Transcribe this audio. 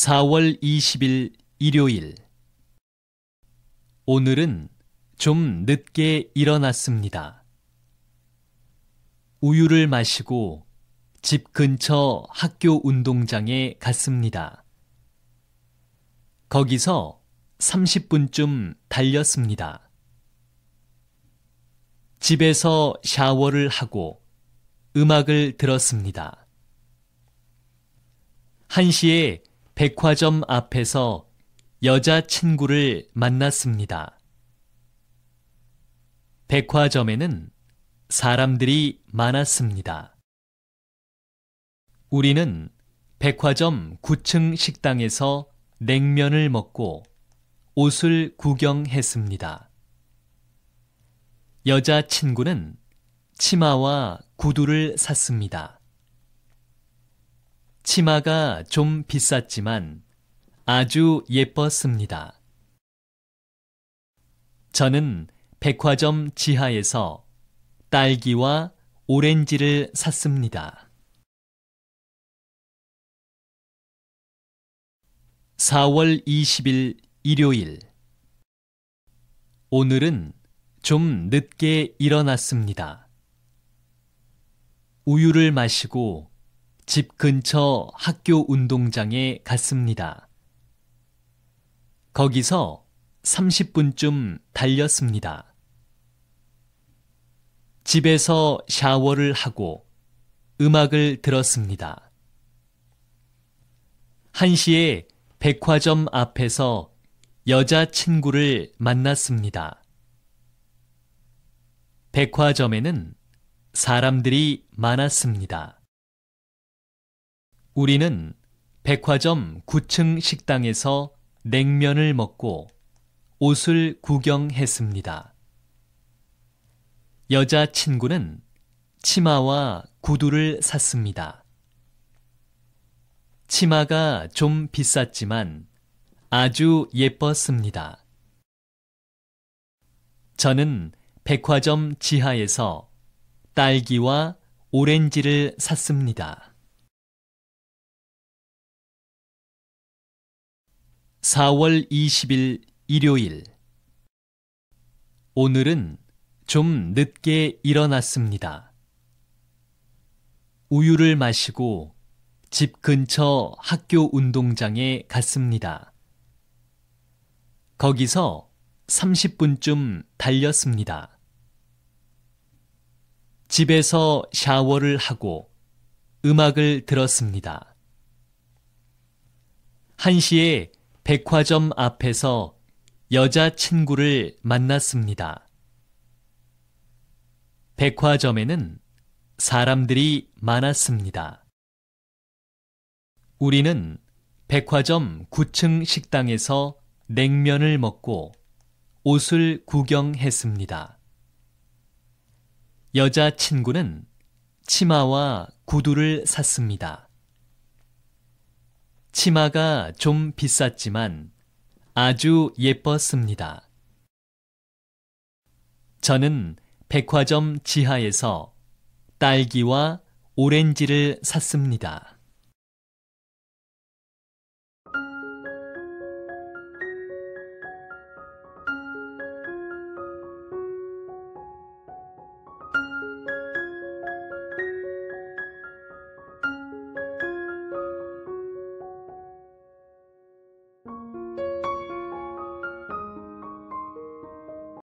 4월 20일 일요일 오늘은 좀 늦게 일어났습니다. 우유를 마시고 집 근처 학교 운동장에 갔습니다. 거기서 30분쯤 달렸습니다. 집에서 샤워를 하고 음악을 들었습니다. 1시에 백화점 앞에서 여자친구를 만났습니다. 백화점에는 사람들이 많았습니다. 우리는 백화점 9층 식당에서 냉면을 먹고 옷을 구경했습니다. 여자친구는 치마와 구두를 샀습니다. 치마가 좀 비쌌지만 아주 예뻤습니다. 저는 백화점 지하에서 딸기와 오렌지를 샀습니다. 4월 20일 일요일 오늘은 좀 늦게 일어났습니다. 우유를 마시고 집 근처 학교 운동장에 갔습니다. 거기서 30분쯤 달렸습니다. 집에서 샤워를 하고 음악을 들었습니다. 1시에 백화점 앞에서 여자친구를 만났습니다. 백화점에는 사람들이 많았습니다. 우리는 백화점 9층 식당에서 냉면을 먹고 옷을 구경했습니다. 여자친구는 치마와 구두를 샀습니다. 치마가 좀 비쌌지만 아주 예뻤습니다. 저는 백화점 지하에서 딸기와 오렌지를 샀습니다. 4월 20일 일요일 오늘은 좀 늦게 일어났습니다. 우유를 마시고 집 근처 학교 운동장에 갔습니다. 거기서 30분쯤 달렸습니다. 집에서 샤워를 하고 음악을 들었습니다. 1시에 백화점 앞에서 여자친구를 만났습니다. 백화점에는 사람들이 많았습니다. 우리는 백화점 9층 식당에서 냉면을 먹고 옷을 구경했습니다. 여자친구는 치마와 구두를 샀습니다. 치마가 좀 비쌌지만 아주 예뻤습니다. 저는 백화점 지하에서 딸기와 오렌지를 샀습니다.